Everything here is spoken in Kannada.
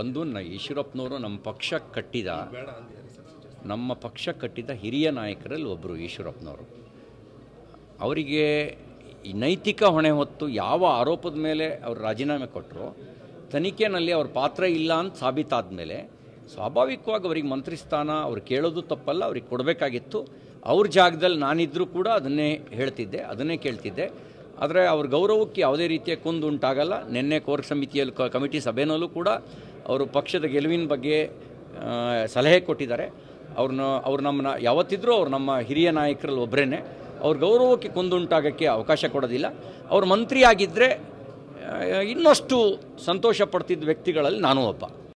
ಒಂದು ನ ಈಶ್ವರಪ್ಪನವರು ನಮ್ಮ ಪಕ್ಷ ಕಟ್ಟಿದ ನಮ್ಮ ಪಕ್ಷ ಕಟ್ಟಿದ ಹಿರಿಯ ನಾಯಕರಲ್ಲಿ ಒಬ್ಬರು ಈಶ್ವರಪ್ಪನವರು ಅವರಿಗೆ ನೈತಿಕ ಹೊಣೆ ಹೊತ್ತು ಯಾವ ಆರೋಪದ ಮೇಲೆ ಅವರು ರಾಜೀನಾಮೆ ಕೊಟ್ಟರು ತನಿಖೆನಲ್ಲಿ ಅವ್ರ ಪಾತ್ರ ಇಲ್ಲ ಅಂತ ಸಾಬೀತಾದ ಮೇಲೆ ಸ್ವಾಭಾವಿಕವಾಗಿ ಅವ್ರಿಗೆ ಮಂತ್ರಿ ಸ್ಥಾನ ಅವ್ರು ಕೇಳೋದು ತಪ್ಪಲ್ಲ ಅವ್ರಿಗೆ ಕೊಡಬೇಕಾಗಿತ್ತು ಅವ್ರ ಜಾಗದಲ್ಲಿ ನಾನಿದ್ದರೂ ಕೂಡ ಅದನ್ನೇ ಹೇಳ್ತಿದ್ದೆ ಅದನ್ನೇ ಕೇಳ್ತಿದ್ದೆ ಆದರೆ ಅವ್ರ ಗೌರವಕ್ಕೆ ಯಾವುದೇ ರೀತಿಯ ಉಂಟಾಗಲ್ಲ ನಿನ್ನೆ ಕೋರ್ ಸಮಿತಿಯಲ್ಲಿ ಕಮಿಟಿ ಸಭೆಯಲ್ಲೂ ಕೂಡ ಅವರು ಪಕ್ಷದ ಗೆಲುವಿನ ಬಗ್ಗೆ ಸಲಹೆ ಕೊಟ್ಟಿದ್ದಾರೆ ಅವ್ರನ್ನ ಅವ್ರು ನಮ್ಮನ್ನ ಯಾವತ್ತಿದ್ರೂ ಅವ್ರು ನಮ್ಮ ಹಿರಿಯ ನಾಯಕರಲ್ಲಿ ಒಬ್ಬರೇ ಅವ್ರ ಗೌರವಕ್ಕೆ ಕುಂದುಂಟಾಗೋಕ್ಕೆ ಅವಕಾಶ ಕೊಡೋದಿಲ್ಲ ಅವ್ರ ಮಂತ್ರಿ ಆಗಿದ್ದರೆ ಇನ್ನಷ್ಟು ಸಂತೋಷ ಪಡ್ತಿದ್ದ ವ್ಯಕ್ತಿಗಳಲ್ಲಿ ನಾನೂ ಒಬ್ಬ